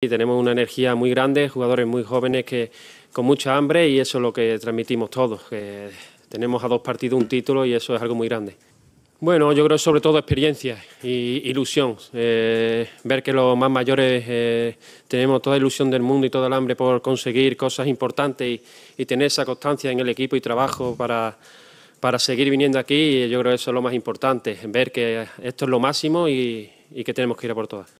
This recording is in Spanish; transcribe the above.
Y tenemos una energía muy grande, jugadores muy jóvenes que con mucha hambre y eso es lo que transmitimos todos, que tenemos a dos partidos un título y eso es algo muy grande. Bueno, yo creo sobre todo experiencia y ilusión. Eh, ver que los más mayores eh, tenemos toda ilusión del mundo y todo el hambre por conseguir cosas importantes y, tener esa constancia en el equipo y trabajo para, para seguir viniendo aquí. yo creo que eso es lo más importante, ver que esto es lo máximo y, y que tenemos que ir a por todas.